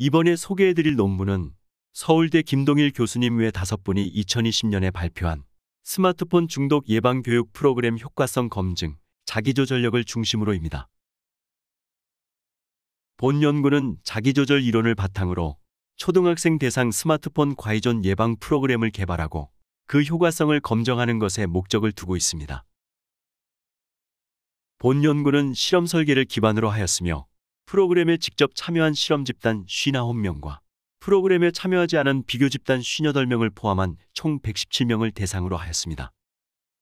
이번에 소개해드릴 논문은 서울대 김동일 교수님 외 다섯 분이 2020년에 발표한 스마트폰 중독 예방 교육 프로그램 효과성 검증, 자기조절력을 중심으로입니다. 본 연구는 자기조절 이론을 바탕으로 초등학생 대상 스마트폰 과이존 예방 프로그램을 개발하고 그 효과성을 검정하는 것에 목적을 두고 있습니다. 본 연구는 실험 설계를 기반으로 하였으며 프로그램에 직접 참여한 실험 집단 59명과 프로그램에 참여하지 않은 비교 집단 58명을 포함한 총 117명을 대상으로 하였습니다.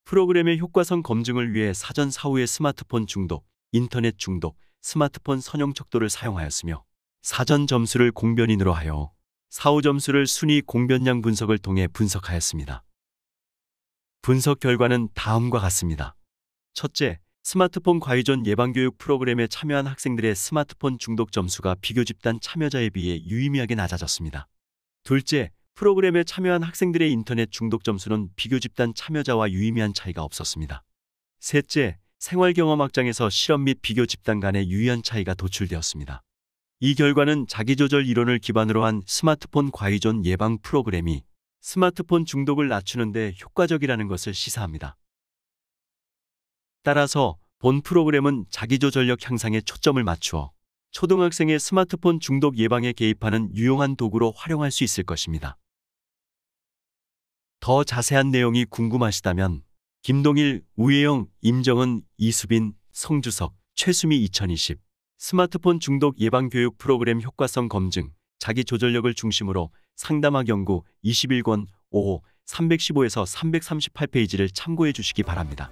프로그램의 효과성 검증을 위해 사전 사후에 스마트폰 중독, 인터넷 중독, 스마트폰 선형 척도를 사용하였으며 사전 점수를 공변인으로 하여 사후 점수를 순위 공변량 분석을 통해 분석하였습니다. 분석 결과는 다음과 같습니다. 첫째, 스마트폰 과유전 예방교육 프로그램에 참여한 학생들의 스마트폰 중독 점수가 비교 집단 참여자에 비해 유의미하게 낮아졌습니다. 둘째, 프로그램에 참여한 학생들의 인터넷 중독 점수는 비교 집단 참여자와 유의미한 차이가 없었습니다. 셋째, 생활경험학장에서 실험 및 비교 집단 간의 유의한 차이가 도출되었습니다. 이 결과는 자기조절 이론을 기반으로 한 스마트폰 과유전 예방 프로그램이 스마트폰 중독을 낮추는 데 효과적이라는 것을 시사합니다. 따라서 본 프로그램은 자기조 절력 향상에 초점을 맞추어 초등학생의 스마트폰 중독 예방에 개입하는 유용한 도구로 활용할 수 있을 것입니다. 더 자세한 내용이 궁금하시다면 김동일, 우예영, 임정은, 이수빈, 성주석, 최수미 2020 스마트폰 중독 예방 교육 프로그램 효과성 검증 자기 조절력을 중심으로 상담학 연구 21권 5호 315에서 338페이지를 참고해 주시기 바랍니다.